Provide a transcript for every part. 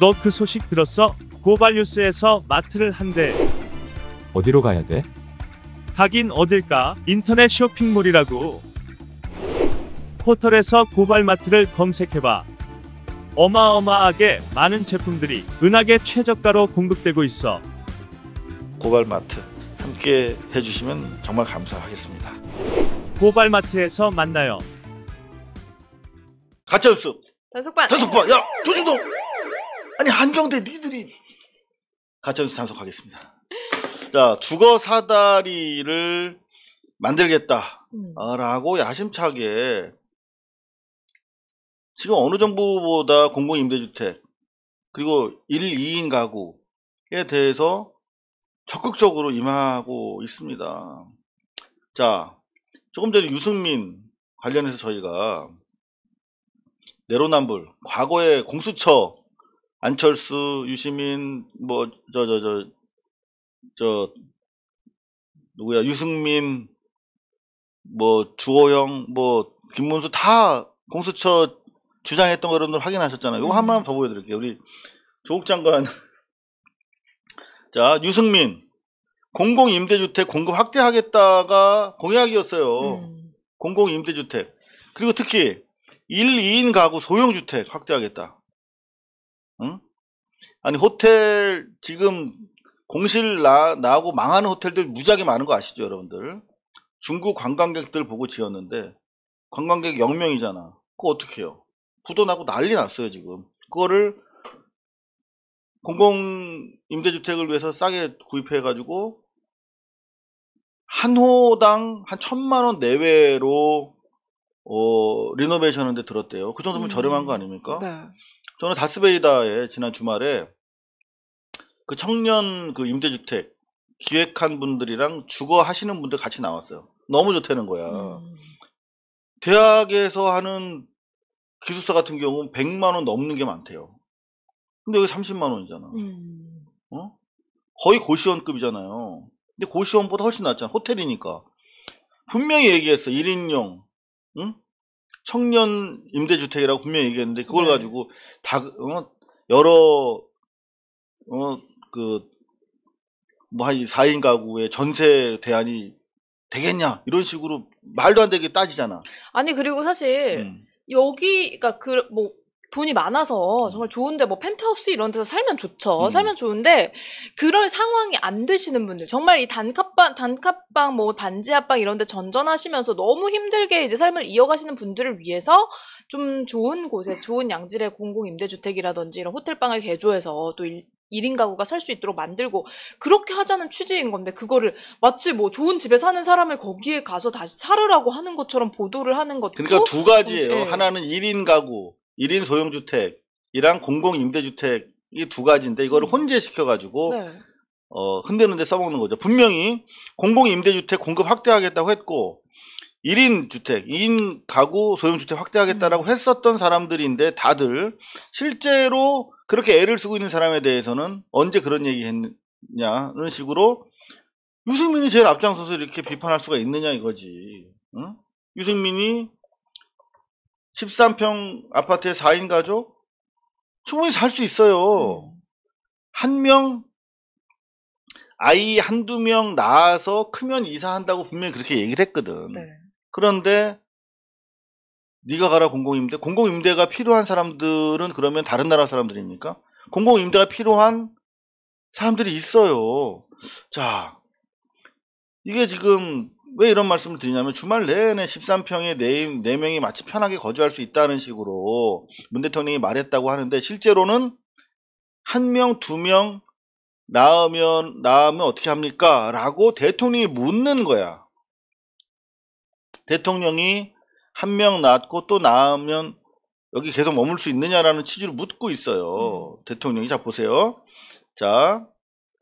너 그 소식 들었어? 고발뉴스에서 마트를 한대. 어디로 가야 돼? 가긴 어딜까? 인터넷 쇼핑몰이라고. 포털에서 고발마트를 검색해봐. 어마어마하게 많은 제품들이 은하계 최저가로 공급되고 있어. 고발마트 함께 해주시면 정말 감사하겠습니다. 고발마트에서 만나요. 가짜뉴스 단속반 단속반 야 조진동 아니 한경대 니들이 가짜뉴스 단속하겠습니다자 주거 사다리를 만들겠다라고 음. 야심차게 지금 어느 정부보다 공공임대주택 그리고 1, 2인 가구에 대해서 적극적으로 임하고 있습니다. 자, 조금 전에 유승민 관련해서 저희가 내로남불, 과거의 공수처 안철수, 유시민, 뭐, 저, 저, 저, 저, 누구야, 유승민, 뭐, 주호영, 뭐, 김문수 다 공수처 주장했던 거 여러분들 확인하셨잖아요. 이거 하나만 음. 더 보여드릴게요. 우리 조국 장관. 자, 유승민. 공공임대주택 공급 확대하겠다가 공약이었어요. 음. 공공임대주택. 그리고 특히 1, 2인 가구 소형주택 확대하겠다. 아니 호텔 지금 공실 나, 나고 망하는 호텔들 무지하게 많은 거 아시죠 여러분들 중국 관광객들 보고 지었는데 관광객 0명이잖아 그거 어떻게 해요 부도 나고 난리 났어요 지금 그거를 공공임대주택을 위해서 싸게 구입해 가지고 한 호당 한 천만 원 내외로 어, 리노베이션 하는데 들었대요. 그 정도면 음. 저렴한 거 아닙니까? 네. 저는 다스베이다에 지난 주말에 그 청년 그 임대주택 기획한 분들이랑 주거 하시는 분들 같이 나왔어요. 너무 좋다는 거야. 음. 대학에서 하는 기숙사 같은 경우는 100만 원 넘는 게 많대요. 근데 여기 30만 원이잖아. 음. 어? 거의 고시원급이잖아요. 근데 고시원보다 훨씬 낫잖아. 호텔이니까. 분명히 얘기했어. 1인용. 응? 청년 임대주택이라고 분명히 얘기했는데 그걸 네. 가지고 다 어, 여러 어그 뭐한 4인 가구의 전세 대안이 되겠냐 이런 식으로 말도 안 되게 따지잖아. 아니 그리고 사실 음. 여기 그러니까 그뭐 돈이 많아서 음. 정말 좋은데 뭐 펜트하우스 이런 데서 살면 좋죠. 음. 살면 좋은데 그럴 상황이 안 되시는 분들 정말 이 단칸방 단칸방 뭐 반지하방 이런 데 전전하시면서 너무 힘들게 이제 삶을 이어가시는 분들을 위해서 좀 좋은 곳에 좋은 양질의 공공 임대주택이라든지 이런 호텔방을 개조해서 또 일, 1인 가구가 살 수 있도록 만들고 그렇게 하자는 취지인 건데 그거를 마치 뭐 좋은 집에 사는 사람을 거기에 가서 다시 살으라고 하는 것처럼 보도를 하는 것도 그러니까 두 가지예요. 네. 하나는 1인 가구 1인 소형주택이랑 공공임대주택 이두 가지인데 이거를 음. 혼재시켜가지고 네. 어, 흔드는데 써먹는 거죠. 분명히 공공임대주택 공급 확대하겠다고 했고 1인 주택, 2인 가구 소형주택 확대하겠다라고 음. 했었던 사람들인데 다들 실제로 그렇게 애를 쓰고 있는 사람에 대해서는 언제 그런 얘기 했냐는 식으로 유승민이 제일 앞장서서 이렇게 비판할 수가 있느냐 이거지. 응? 유승민이 13평 아파트에 4인 가족 충분히 살 수 있어요. 음. 한명 아이 한두 명 낳아서 크면 이사한다고 분명히 그렇게 얘기를 했거든. 네. 그런데 네가 가라 공공임대. 공공임대가 필요한 사람들은 그러면 다른 나라 사람들입니까? 공공임대가 필요한 사람들이 있어요. 자, 이게 지금 왜 이런 말씀을 드리냐면 주말 내내 13평에 4, 명이 마치 편하게 거주할 수 있다는 식으로 문 대통령이 말했다고 하는데 실제로는 한 명, 두명 나으면 나으면 어떻게 합니까? 라고 대통령이 묻는 거야. 대통령이 한명낳고또 낳으면 여기 계속 머물 수 있느냐라는 취지를 묻고 있어요. 음. 대통령이 자 보세요. 자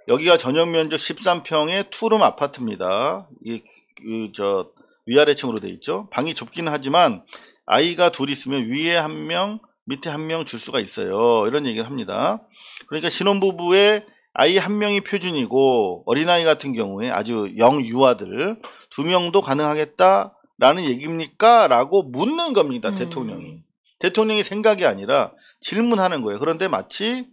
여기가 전용 면적 13평의 투룸 아파트입니다. 이 그저 위아래 층으로 돼 있죠. 방이 좁기는 하지만 아이가 둘 있으면 위에 한 명, 밑에 한 명 줄 수가 있어요. 이런 얘기를 합니다. 그러니까 신혼부부의 아이 한 명이 표준이고 어린아이 같은 경우에 아주 영유아들 두 명도 가능하겠다라는 얘기입니까? 라고 묻는 겁니다. 음. 대통령이. 대통령이 생각이 아니라 질문하는 거예요. 그런데 마치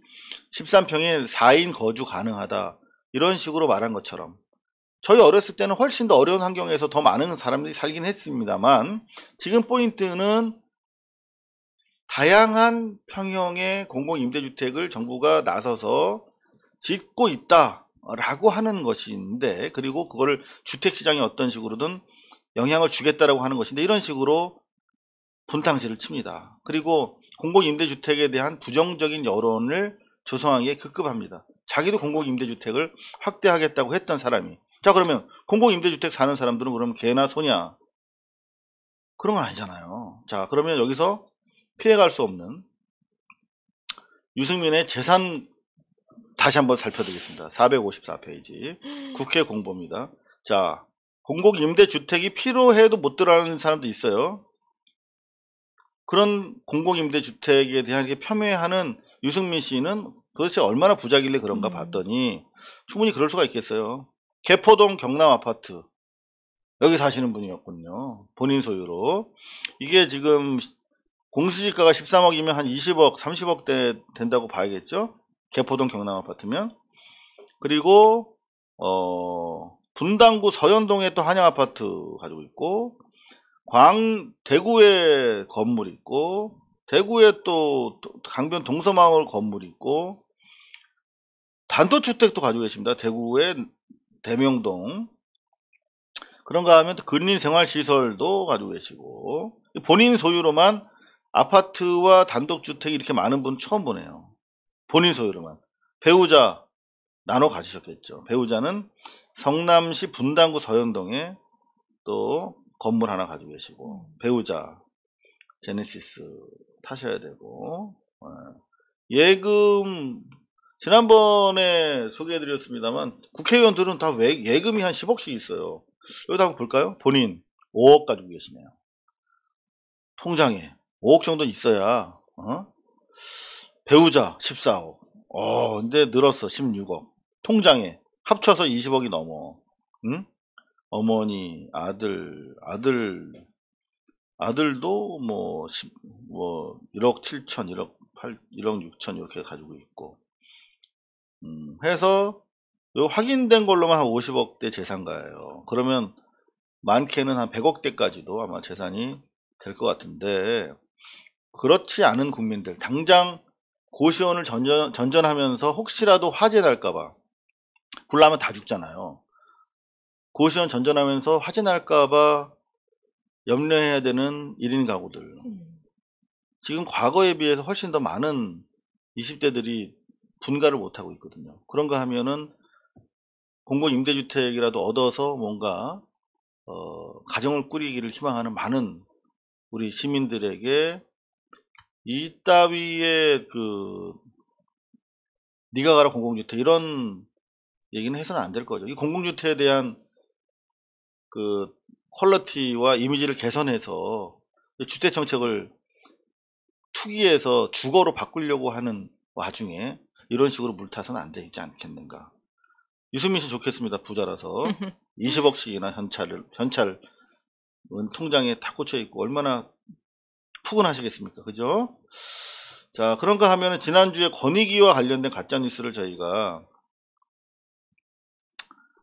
13평에 4인 거주 가능하다. 이런 식으로 말한 것처럼. 저희 어렸을 때는 훨씬 더 어려운 환경에서 더 많은 사람들이 살긴 했습니다만 지금 포인트는 다양한 평형의 공공임대주택을 정부가 나서서 짓고 있다라고 하는 것인데 그리고 그거를 주택시장에 어떤 식으로든 영향을 주겠다라고 하는 것인데 이런 식으로 분탕질을 칩니다. 그리고 공공임대주택에 대한 부정적인 여론을 조성하기에 급급합니다. 자기도 공공임대주택을 확대하겠다고 했던 사람이 자 그러면 공공임대주택 사는 사람들은 그러면 개나 소냐 그런 건 아니잖아요 자 그러면 여기서 피해갈 수 없는 유승민의 재산 다시 한번 살펴드리겠습니다 454페이지 국회 공보입니다 자 공공임대주택이 필요해도 못 들어가는 사람도 있어요 그런 공공임대주택에 대한 게 폄훼하는 유승민 씨는 도대체 얼마나 부자길래 그런가 음. 봤더니 충분히 그럴 수가 있겠어요 개포동 경남 아파트 여기 사시는 분이었군요. 본인 소유로. 이게 지금 공시지가가 13억이면 한 20억, 30억대 된다고 봐야겠죠? 개포동 경남 아파트면. 그리고 어, 분당구 서현동에 또 한양 아파트 가지고 있고 광 대구에 건물 있고 대구에 또 강변 동서마을 건물 있고 단독주택도 가지고 계십니다. 대구에 대명동 그런가 하면 근린생활시설도 가지고 계시고 본인 소유로만 아파트와 단독주택이 렇게 많은 분 처음 보네요. 본인 소유로만. 배우자 나눠 가지셨겠죠. 배우자는 성남시 분당구 서현동에 또 건물 하나 가지고 계시고 배우자 제네시스 타셔야 되고 예. 예금 지난번에 소개해드렸습니다만 국회의원들은 다 외, 예금이 한 10억씩 있어요. 여기다 한번 볼까요? 본인 5억 가지고 계시네요. 통장에 5억 정도는 있어야 어? 배우자 14억 어 근데 늘었어 16억 통장에 합쳐서 20억이 넘어 응? 어머니 아들 아들 아들도 뭐, 10, 뭐 1억 7천 1억 8 1억 6천 이렇게 가지고 있고 음, 해서 확인된 걸로만 한 50억대 재산가예요. 그러면 많게는 한 100억대까지도 아마 재산이 될 것 같은데 그렇지 않은 국민들 당장 고시원을 전전, 전전하면서 혹시라도 화재 날까봐 불나면 다 죽잖아요. 고시원 전전하면서 화재 날까봐 염려해야 되는 1인 가구들. 음. 지금 과거에 비해서 훨씬 더 많은 20대들이 분가를 못하고 있거든요. 그런가 하면은 공공 임대주택이라도 얻어서 뭔가 어, 가정을 꾸리기를 희망하는 많은 우리 시민들에게 이따위의 그니가 가라 공공주택 이런 얘기는 해서는 안 될 거죠. 이 공공주택에 대한 그 퀄러티와 이미지를 개선해서 주택 정책을 투기해서 주거로 바꾸려고 하는 와중에 이런 식으로 물타서는 안 되지 않겠는가. 유승민 씨 좋겠습니다. 부자라서 20억씩이나 현찰을 현찰은 통장에 다 꽂혀 있고 얼마나 푸근하시겠습니까? 그죠? 자, 그런가 하면은 지난주에 권익위와 관련된 가짜 뉴스를 저희가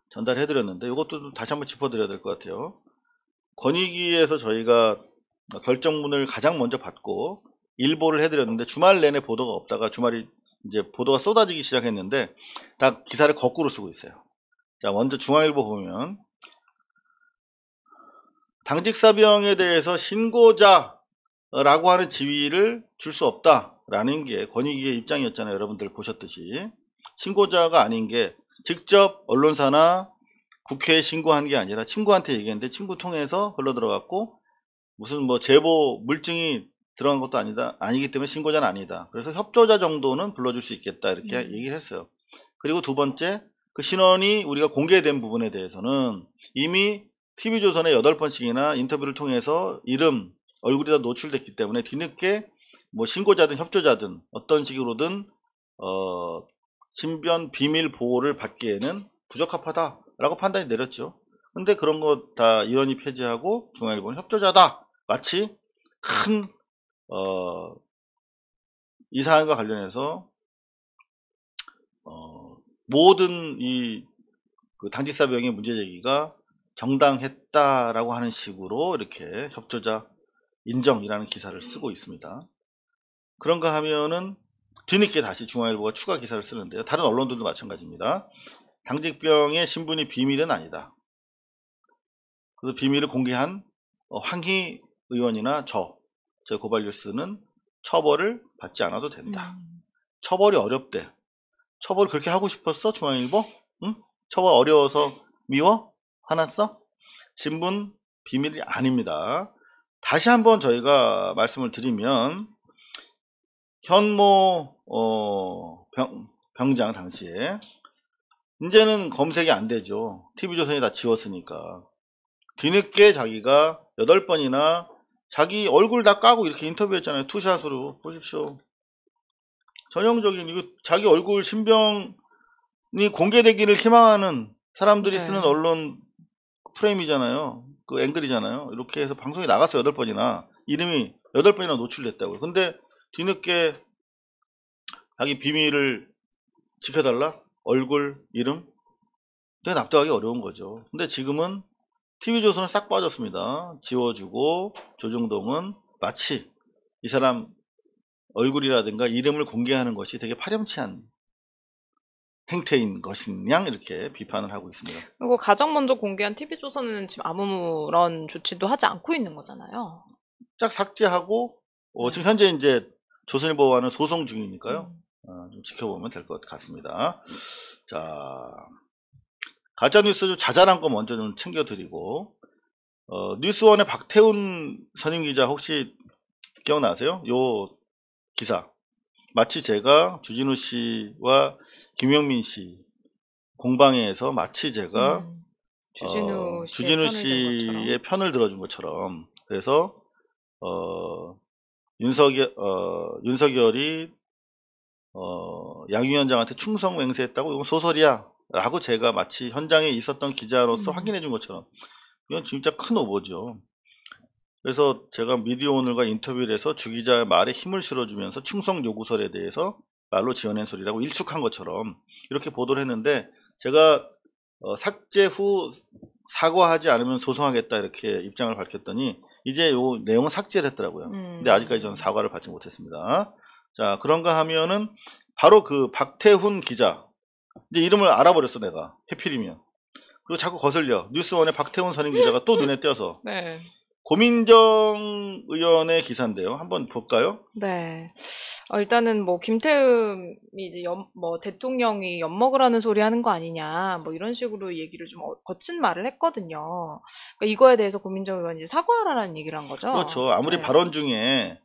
전달해 드렸는데 이것도 다시 한번 짚어 드려야 될 것 같아요. 권익위에서 저희가 결정문을 가장 먼저 받고 일보를 해드렸는데 주말 내내 보도가 없다가 주말이 이제 보도가 쏟아지기 시작했는데 딱 기사를 거꾸로 쓰고 있어요. 자, 먼저 중앙일보 보면 당직 사병에 대해서 신고자라고 하는 지위를 줄 수 없다라는 게 권익위의 입장이었잖아요. 여러분들 보셨듯이 신고자가 아닌 게 직접 언론사나 국회에 신고한 게 아니라 친구한테 얘기했는데 친구 통해서 흘러 들어갔고 무슨 뭐 제보 물증이 들어간 것도 아니다 아니기 때문에 신고자는 아니다 그래서 협조자 정도는 불러줄 수 있겠다 이렇게 음. 얘기를 했어요 그리고 두 번째 그 신원이 우리가 공개된 부분에 대해서는 이미 TV조선에 8번씩이나 인터뷰를 통해서 이름, 얼굴이 다 노출됐기 때문에 뒤늦게 뭐 신고자든 협조자든 어떤 식으로든 어, 신변 비밀 보호를 받기에는 부적합하다라고 판단이 내렸죠. 근데 그런 거다 이원이 폐지하고 중앙일보는 협조자다. 마치 큰 어, 이 사안과 관련해서 어, 모든 이그 당직사병의 문제 제기가 정당했다라고 하는 식으로 이렇게 협조자 인정이라는 기사를 쓰고 있습니다. 그런가 하면은 뒤늦게 다시 중앙일보가 추가 기사를 쓰는데요. 다른 언론들도 마찬가지입니다. 당직병의 신분이 비밀은 아니다. 그래서 비밀을 공개한 어, 황희 의원이나 저저 고발뉴스는 처벌을 받지 않아도 된다. 음. 처벌이 어렵대. 처벌 그렇게 하고 싶었어? 중앙일보? 응? 처벌 어려워서 미워? 화났어? 신분 비밀이 아닙니다. 다시 한번 저희가 말씀을 드리면 현모 어, 병, 병장 당시에 이제는 검색이 안 되죠. TV조선이 다 지웠으니까. 뒤늦게 자기가 8번이나 자기 얼굴 다 까고 이렇게 인터뷰했잖아요. 투샷으로. 보십시오. 전형적인, 이거 자기 얼굴 신병이 공개되기를 희망하는 사람들이 네. 쓰는 언론 프레임이잖아요. 그 앵글이잖아요. 이렇게 해서 방송에 나가서 여덟 번이나 이름이 여덟 번이나 노출됐다고요. 근데 뒤늦게 자기 비밀을 지켜달라? 얼굴, 이름? 되게 납득하기 어려운 거죠. 근데 지금은 TV조선은 싹 빠졌습니다. 지워주고 조정동은 마치 이 사람 얼굴이라든가 이름을 공개하는 것이 되게 파렴치한 행태인 것이냐 이렇게 비판을 하고 있습니다. 그리고 가장 먼저 공개한 TV조선은 지금 아무런 조치도 하지 않고 있는 거잖아요. 쫙 삭제하고 어, 네. 지금 현재 이제 조선일보와는 소송 중이니까요. 음. 어, 좀 지켜보면 될 것 같습니다. 네. 자, 가짜뉴스 좀 자잘한 거 먼저 좀 챙겨드리고 어, 뉴스원의 박태훈 선임 기자 혹시 기억나세요? 요 기사 마치 제가 주진우 씨와 김영민 씨 공방에서 마치 제가 음, 주진우, 어, 주진우 씨의 편을 들어준 것처럼 그래서 어, 윤석열 어, 윤석열이 어, 양 위원장한테 충성 맹세했다고 이건 소설이야 라고 제가 마치 현장에 있었던 기자로서 음. 확인해 준 것처럼 이건 진짜 큰 오보죠. 그래서 제가 미디어 오늘과 인터뷰를 해서 주기자의 말에 힘을 실어주면서 충성 요구설에 대해서 말로 지어낸 소리라고 일축한 것처럼 이렇게 보도를 했는데 제가 어, 삭제 후 사과하지 않으면 소송하겠다 이렇게 입장을 밝혔더니 이제 요 내용은 삭제를 했더라고요. 음. 근데 아직까지 저는 사과를 받지 못했습니다. 자 그런가 하면은 바로 그 박태훈 기자 이제 이름을 알아버렸어 내가 해필이면 그리고 자꾸 거슬려 뉴스원의 박태훈 선임 기자가 또 눈에 띄어서 네. 고민정 의원의 기사인데요 한번 볼까요? 네 어, 일단은 뭐 김태흠이 이제 연, 뭐 대통령이 엿 먹으라는 소리 하는 거 아니냐 뭐 이런 식으로 얘기를 좀 어, 거친 말을 했거든요 그러니까 이거에 대해서 고민정 의원이 사과하라는 얘기를 한 거죠 그렇죠 아무리 네. 발언 중에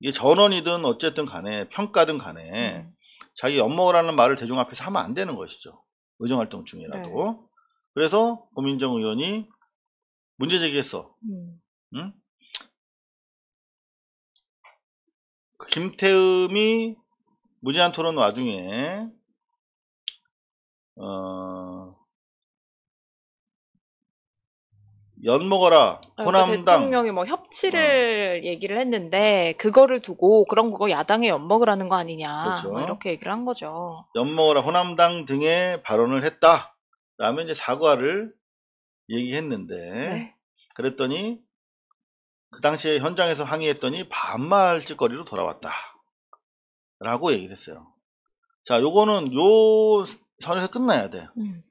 이게 전원이든 어쨌든 간에 평가든 간에 음. 자기 엿먹으라는 말을 대중 앞에서 하면 안 되는 것이죠. 의정활동 중이라도. 네. 그래서 고민정 의원이 문제 제기했어. 음. 응? 그 김태음이 무제한 토론 와중에 어, 연 먹어라 아, 그러니까 호남당 그 대통령이 뭐 협치를 어. 얘기를 했는데 그거를 두고 그런 거 야당에 연 먹으라는 거 아니냐 그렇죠. 뭐 이렇게 얘기를 한 거죠. 연 먹어라 호남당 등의 발언을 했다. 라면 이제 사과를 얘기했는데 네. 그랬더니 그 당시에 현장에서 항의했더니 반말 짓거리로 돌아왔다. 라고 얘기를 했어요. 자, 요거는 요 선에서 끝나야 돼. 음.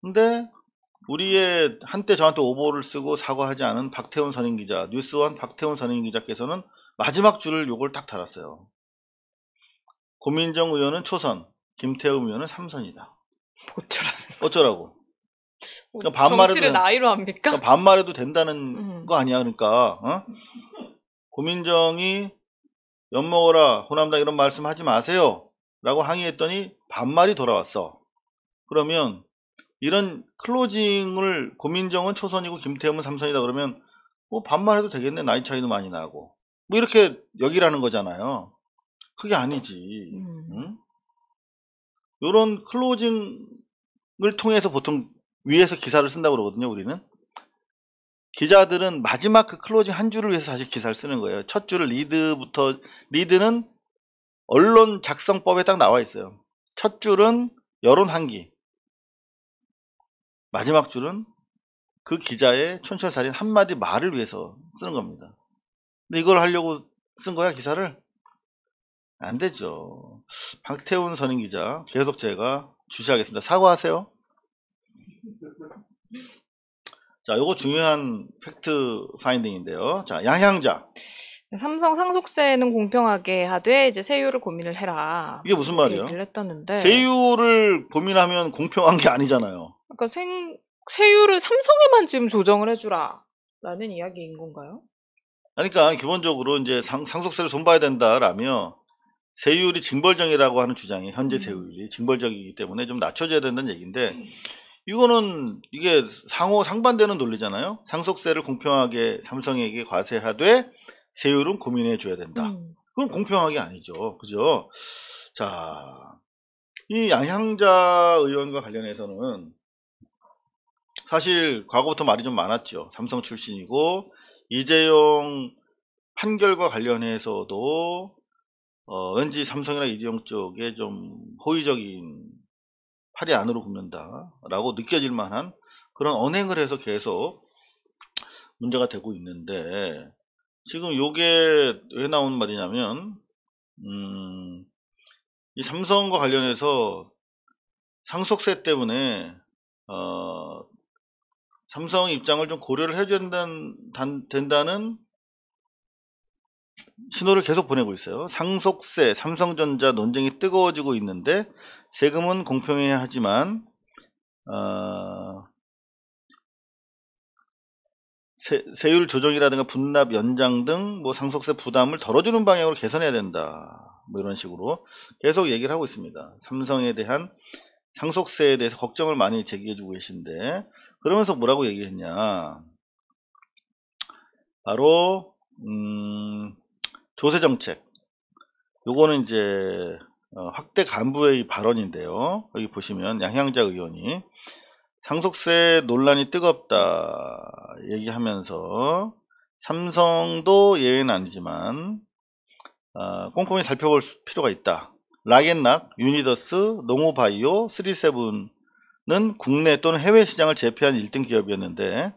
근데 우리의 한때 저한테 오보를 쓰고 사과하지 않은 박태훈 선임 기자, 뉴스원 박태훈 선임 기자께서는 마지막 줄을 요걸 딱 달았어요. 고민정 의원은 초선, 김태우 의원은 삼선이다 어쩌라고. 어쩌라고. 그러니까 어, 반말을 나이로 합니까? 그러니까 반말해도 된다는 음. 거 아니야. 그러니까 어? 고민정이 엿 먹어라 호남당 이런 말씀 하지 마세요. 라고 항의했더니 반말이 돌아왔어. 그러면 이런 클로징을 고민정은 초선이고 김태형은 삼선이다 그러면 뭐 반말 해도 되겠네 나이 차이도 많이 나고 뭐 이렇게 여기라는 거잖아요 그게 아니지 음. 이런 클로징을 통해서 보통 위에서 기사를 쓴다고 그러거든요 우리는 기자들은 마지막 그 클로징 한 줄을 위해서 사실 기사를 쓰는 거예요 첫 줄을 리드부터 리드는 언론 작성법에 딱 나와 있어요 첫 줄은 여론 한기 마지막 줄은 그 기자의 촌철살인 한마디 말을 위해서 쓰는 겁니다. 근데 이걸 하려고 쓴 거야 기사를? 안 되죠. 박태훈 선임 기자 계속 제가 주시하겠습니다. 사과하세요. 자, 요거 중요한 팩트 파인딩인데요. 자, 양향자. 삼성 상속세는 공평하게 하되 이제 세율을 고민을 해라. 이게 무슨 말이에요? 얘기다는데 세율을 고민하면 공평한 게 아니잖아요. 그러니까 생, 세율을 삼성에만 지금 조정을 해주라. 라는 이야기인 건가요? 그러니까 기본적으로 이제 상, 속세를 손봐야 된다라며 세율이 징벌적이라고 하는 주장이 현재 음. 세율이 징벌적이기 때문에 좀 낮춰져야 된다는 얘기인데 음. 이거는 이게 상호 상반되는 논리잖아요. 상속세를 공평하게 삼성에게 과세하되 세율은 고민해 줘야 된다. 음. 그럼 공평하게 아니죠. 그죠? 자, 이 양향자 의원과 관련해서는 사실 과거부터 말이 좀 많았죠. 삼성 출신이고 이재용 판결과 관련해서도 어, 왠지 삼성이나 이재용 쪽에 좀 호의적인 팔이 안으로 굽는다라고 느껴질 만한 그런 언행을 해서 계속 문제가 되고 있는데 지금 요게 왜 나온 말이냐면 음, 이 삼성과 관련해서 상속세 때문에 어, 삼성 입장을 좀 고려를 해준다는 된다는 신호를 계속 보내고 있어요. 상속세, 삼성전자 논쟁이 뜨거워지고 있는데 세금은 공평해야 하지만 어, 세, 율 조정이라든가 분납 연장 등 뭐 상속세 부담을 덜어주는 방향으로 개선해야 된다. 뭐 이런 식으로 계속 얘기를 하고 있습니다. 삼성에 대한 상속세에 대해서 걱정을 많이 제기해주고 계신데 그러면서 뭐라고 얘기했냐. 바로, 음, 조세정책. 요거는 이제, 어, 확대 간부의 발언인데요. 여기 보시면 양향자 의원이 상속세 논란이 뜨겁다 얘기하면서 삼성도 예외는 아니지만 어, 꼼꼼히 살펴볼 필요가 있다. 라겐락, 유니더스, 농호바이오, 37는 국내 또는 해외 시장을 제패한 1등 기업이었는데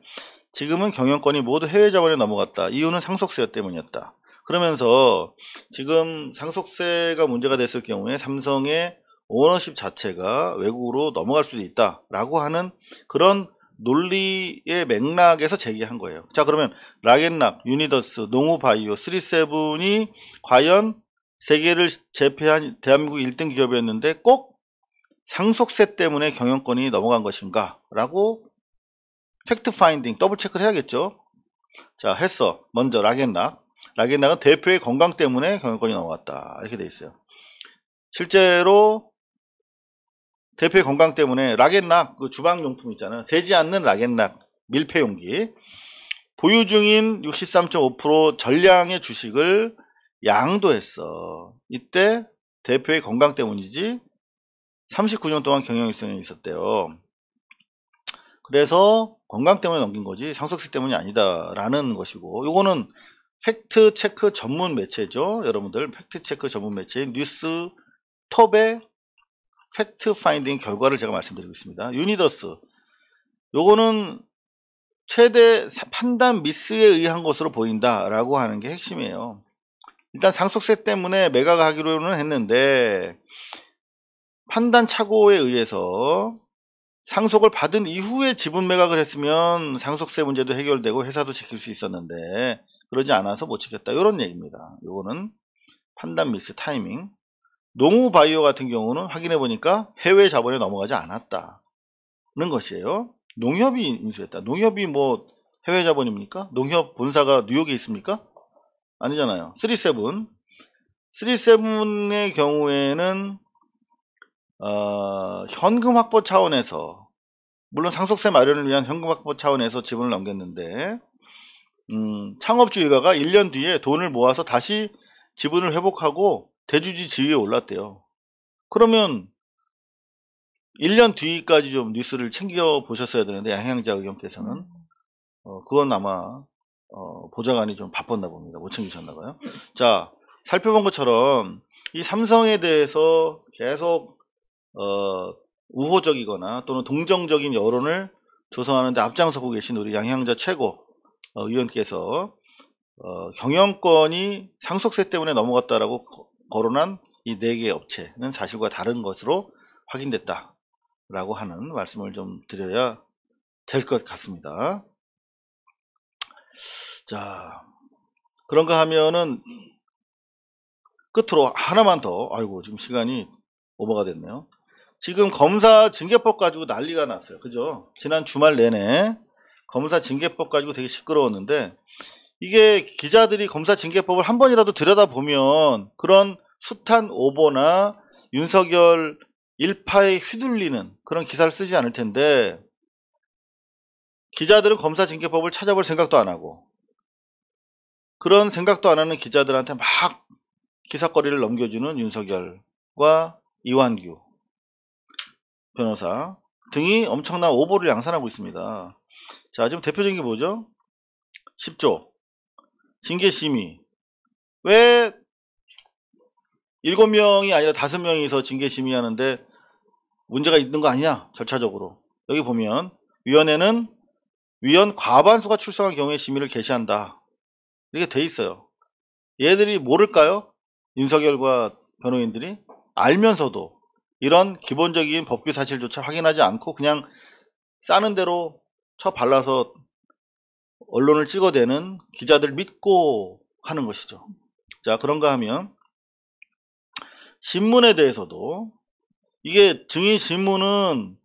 지금은 경영권이 모두 해외 자본에 넘어갔다. 이유는 상속세 때문이었다. 그러면서 지금 상속세가 문제가 됐을 경우에 삼성의 오너십 자체가 외국으로 넘어갈 수도 있다라고 하는 그런 논리의 맥락에서 제기한 거예요. 자 그러면 라겐락, 유니더스, 농우바이오, 3세븐이 과연 세계를 제패한 대한민국 1등 기업이었는데 꼭 상속세 때문에 경영권이 넘어간 것인가 라고 팩트 파인딩 더블 체크를 해야겠죠 자 했어 먼저 라겐락 라겐락은 대표의 건강 때문에 경영권이 넘어갔다 이렇게 돼 있어요 실제로 대표의 건강 때문에 라겐락 그 주방용품 있잖아요 세지 않는 라겐락 밀폐용기 보유 중인 63.5% 전량의 주식을 양도했어 이때 대표의 건강 때문이지 39년 동안 경영일선이 있었대요. 그래서 건강 때문에 넘긴 거지 상속세 때문이 아니다라는 것이고 요거는 팩트 체크 전문 매체죠. 여러분들 팩트 체크 전문 매체인 뉴스 톱의 팩트 파인딩 결과를 제가 말씀드리고 있습니다. 유니더스 요거는 최대 판단 미스에 의한 것으로 보인다라고 하는 게 핵심이에요. 일단 상속세 때문에 매각하기로는 했는데 판단 착오에 의해서 상속을 받은 이후에 지분 매각을 했으면 상속세 문제도 해결되고 회사도 지킬 수 있었는데 그러지 않아서 못 지켰다 이런 얘기입니다. 이거는 판단 미스 타이밍 농우바이오 같은 경우는 확인해 보니까 해외 자본에 넘어가지 않았다는 것이에요. 농협이 인수했다. 농협이 뭐 해외 자본입니까? 농협 본사가 뉴욕에 있습니까? 아니잖아요. 37. 37의 경우에는 어, 현금 확보 차원에서 물론 상속세 마련을 위한 현금 확보 차원에서 지분을 넘겼는데 음, 창업주일가가 1년 뒤에 돈을 모아서 다시 지분을 회복하고 대주주 지위에 올랐대요. 그러면 1년 뒤까지 좀 뉴스를 챙겨 보셨어야 되는데 양향자 의견께서는 음. 어, 그건 아마 어, 보좌관이 좀 바빴나 봅니다. 못 챙기셨나 봐요. 자 살펴본 것처럼 이 삼성에 대해서 계속 어, 우호적이거나 또는 동정적인 여론을 조성하는데 앞장서고 계신 우리 양향자 최고 어, 위원께서 어, 경영권이 상속세 때문에 넘어갔다라고 거론한 이 네 개 업체는 사실과 다른 것으로 확인됐다라고 하는 말씀을 좀 드려야 될 것 같습니다. 자, 그런가 하면은 끝으로 하나만 더, 아이고, 지금 시간이 오버가 됐네요. 지금 검사 징계법 가지고 난리가 났어요. 그죠? 지난 주말 내내 검사 징계법 가지고 되게 시끄러웠는데 이게 기자들이 검사 징계법을 한 번이라도 들여다보면 그런 숱한 오보나 윤석열 일파에 휘둘리는 그런 기사를 쓰지 않을 텐데 기자들은 검사 징계법을 찾아볼 생각도 안 하고 그런 생각도 안 하는 기자들한테 막 기사거리를 넘겨주는 윤석열과 이완규 변호사 등이 엄청난 오보를 양산하고 있습니다. 자, 지금 대표적인 게 뭐죠? 10조. 징계심의. 왜 7명이 아니라 5명이서 징계심의 하는데 문제가 있는 거 아니냐? 절차적으로. 여기 보면 위원회는 위원 과반수가 출석한 경우에 심의를 개시한다. 이렇게 돼 있어요. 얘들이 모를까요? 윤석열과 변호인들이 알면서도 이런 기본적인 법규 사실조차 확인하지 않고 그냥 싸는 대로 쳐 발라서 언론을 찍어대는 기자들 믿고 하는 것이죠. 자, 그런가 하면 신문에 대해서도 이게 증인 신문은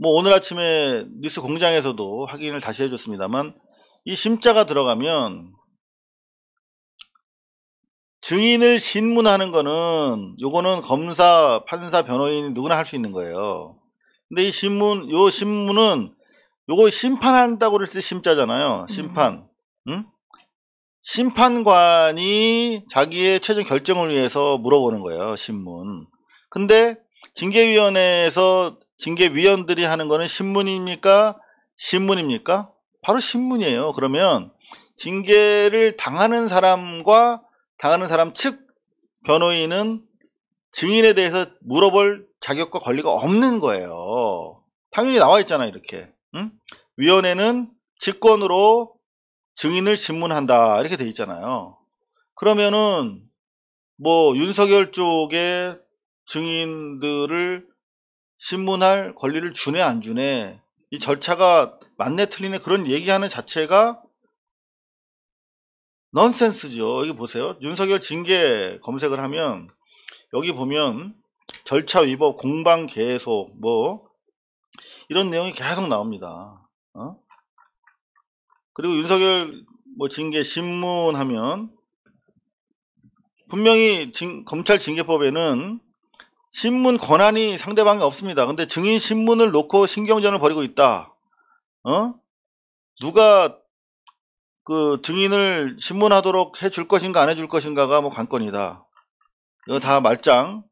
뭐 오늘 아침에 뉴스 공장에서도 확인을 다시 해줬습니다만 이 심자가 들어가면 증인을 신문하는 거는 요거는 검사, 판사, 변호인 누구나 할 수 있는 거예요. 근데 이 신문, 요 신문은 요거 심판한다고 그랬을 때 심자잖아요. 음. 심판. 음. 응? 심판관이 자기의 최종 결정을 위해서 물어보는 거예요. 신문. 근데 징계위원회에서 징계위원들이 하는 거는 신문입니까? 신문입니까? 바로 신문이에요. 그러면 징계를 당하는 사람과 당하는 사람 측 변호인은 증인에 대해서 물어볼 자격과 권리가 없는 거예요. 당연히 나와 있잖아 이렇게. 응? 위원회는 직권으로 증인을 신문한다 이렇게 돼 있잖아요. 그러면은 뭐 윤석열 쪽에 증인들을 신문할 권리를 주네 안 주네 이 절차가 맞네 틀리네 그런 얘기하는 자체가 넌센스죠. 여기 보세요. 윤석열 징계 검색을 하면 여기 보면 절차 위법, 공방 계속 뭐 이런 내용이 계속 나옵니다. 어? 그리고 윤석열 뭐 징계 신문하면 분명히 진, 검찰 징계법에는 신문 권한이 상대방이 없습니다. 근데 증인 신문을 놓고 신경전을 벌이고 있다. 어? 누가 그 증인을 신문하도록 해줄 것인가 안 해줄 것인가가 뭐 관건이다. 이거 다 말짱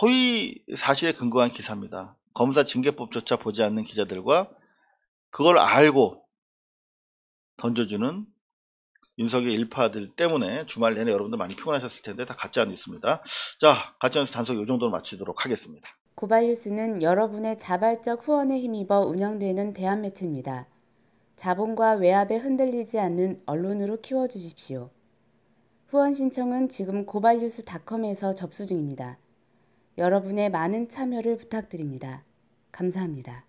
허위 사실에 근거한 기사입니다. 검사 징계법조차 보지 않는 기자들과 그걸 알고 던져주는 윤석의 일파들 때문에 주말 내내 여러분들 많이 피곤하셨을 텐데 다 가짜 뉴스입니다. 자, 가짜 뉴스 단속 이 정도로 마치도록 하겠습니다. 고발 뉴스는 여러분의 자발적 후원에 힘입어 운영되는 대한 매체입니다. 자본과 외압에 흔들리지 않는 언론으로 키워주십시오. 후원 신청은 지금 고발뉴스닷컴에서 접수 중입니다. 여러분의 많은 참여를 부탁드립니다. 감사합니다.